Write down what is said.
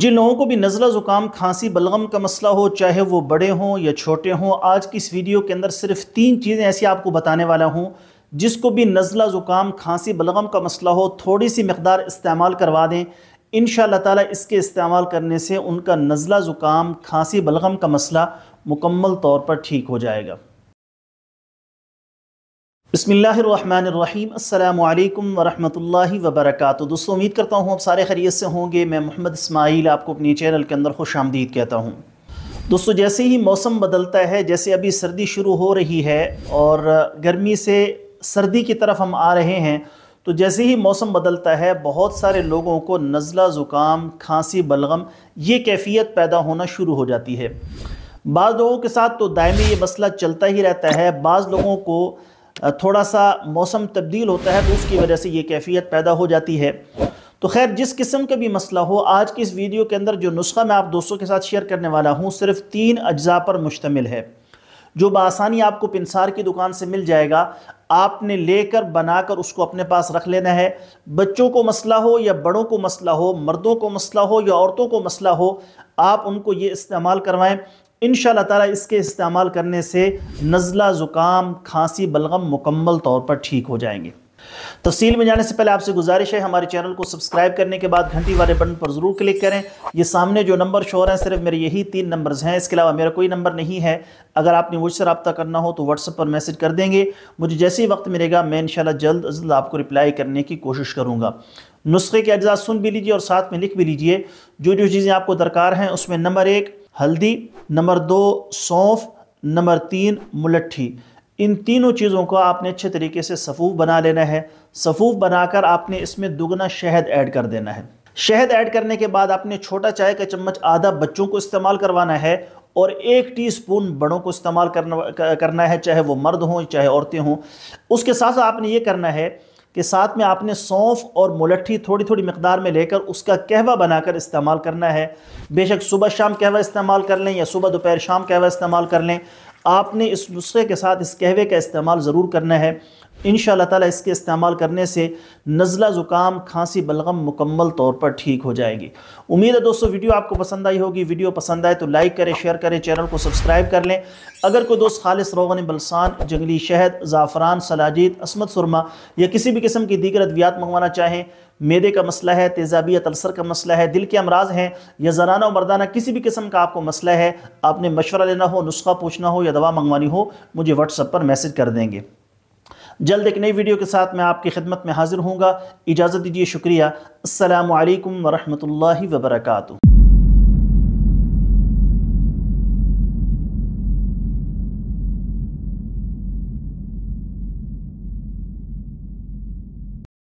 जिन लोगों को भी नज़ला ज़ुकाम खांसी बलगम का मसला हो चाहे वो बड़े हों या छोटे हों आज की इस वीडियो के अंदर सिर्फ तीन चीज़ें ऐसी आपको बताने वाला हूँ जिसको भी नज़ला ज़ुकाम खांसी बलगम का मसला हो थोड़ी सी मकदार इस्तेमाल करवा दें इन ताला इसके इस्तेमाल करने से उनका नज़ला ज़ुकाम खांसी बलगम का मसला मुकम्मल तौर पर ठीक हो जाएगा बसमीम् अल्लाम वरहमल वबरक दोस्तों उम्मीद करता हूँ आप सारे खरीत से होंगे मैं मोहम्मद इसमाइल आपको अपने चैनल के अंदर खुश आमदीद कहता हूँ दोस्तों जैसे ही मौसम बदलता है जैसे अभी सर्दी शुरू हो रही है और गर्मी से सर्दी की तरफ हम आ रहे हैं तो जैसे ही मौसम बदलता है बहुत सारे लोगों को नज़ला ज़ुकाम खांसी बलगम ये कैफियत पैदा होना शुरू हो जाती है बाज़ लोगों के साथ तो दायमी ये मसला चलता ही रहता है बाज़ लोगों को थोड़ा सा मौसम तब्दील होता है तो उसकी वजह से ये कैफियत पैदा हो जाती है तो खैर जिस किस्म का भी मसला हो आज की इस वीडियो के अंदर जो नुस्खा मैं आप दोस्तों के साथ शेयर करने वाला हूँ सिर्फ तीन अज्जा पर मुश्तमिल है जो बसानी आपको पिनसार की दुकान से मिल जाएगा आपने लेकर बनाकर उसको अपने पास रख लेना है बच्चों को मसला हो या बड़ों को मसला हो मर्दों को मसला हो या औरतों को मसला हो आप उनको ये इस्तेमाल करवाएं इन ताला इसके इस्तेमाल करने से नज़ला ज़ुकाम खांसी बलगम मुकम्मल तौर पर ठीक हो जाएंगे तफसील में जाने से पहले आपसे गुजारिश है हमारे चैनल को सब्सक्राइब करने के बाद घंटी वाले बटन पर ज़रूर क्लिक करें ये सामने जो नंबर शो रहे हैं सिर्फ मेरे यही तीन नंबर्स हैं इसके अलावा मेरा कोई नंबर नहीं है अगर आपने मुझसे रब्ता करना हो तो व्हाट्सअप पर मैसेज कर देंगे मुझे जैसे ही वक्त मिलेगा मैं इन जल्द अज जल्द आपको रिप्लाई करने की कोशिश करूँगा नुस्खे के अज्जा सुन भी लीजिए और साथ में लिख भी लीजिए जो जो चीज़ें आपको दरकार हैं उसमें नंबर एक हल्दी नंबर दो सौंफ नंबर तीन मुलट्ठी इन तीनों चीज़ों को आपने अच्छे तरीके से सफ़ूफ बना लेना है सफ़ूफ बनाकर आपने इसमें दुगना शहद ऐड कर देना है शहद ऐड करने के बाद आपने छोटा चाय का चम्मच आधा बच्चों को इस्तेमाल करवाना है और एक टीस्पून बड़ों को इस्तेमाल करना करना है चाहे वो मर्द हों चाहे औरतें हों उसके साथ साथ आपने ये करना है कि साथ में आपने सौंफ और मुलट्ठी थोड़ी थोड़ी मकदार में लेकर उसका कहवा बनाकर इस्तेमाल करना है बेशक सुबह शाम कहवा इस्तेमाल कर लें या सुबह दोपहर शाम कहवा इस्तेमाल कर लें आपने इस नुस्खे के साथ इस कहवे का इस्तेमाल ज़रूर करना है इन ताला इसके इस्तेमाल करने से नज़ला ज़ुकाम खांसी बलगम मुकम्मल तौर पर ठीक हो जाएगी उम्मीद है दोस्तों वीडियो आपको पसंद आई होगी वीडियो पसंद आए तो लाइक करें शेयर करें चैनल को सब्सक्राइब कर लें अगर कोई दोस्त खालिस रोगन बलसान जंगली शहद ज़ाफ़रान सलाजीत असमत सुरमा या किसी भी किस्म की दीगर अद्वियात मंगवाना चाहें मेदे का मसला है तेजाबियत अलसर का मसला है दिल के अमराज हैं या जनाना मरदाना मर्दाना किसी भी किस्म का आपको मसला है आपने मशवरा लेना हो नुस्खा पूछना हो या दवा मंगवानी हो मुझे व्हाट्सअप पर मैसेज कर देंगे जल्द एक नई वीडियो के साथ मैं आपकी खिदमत में हाजिर हूँगा इजाज़त दीजिए शुक्रिया अल्लाम वरहमल वबरकू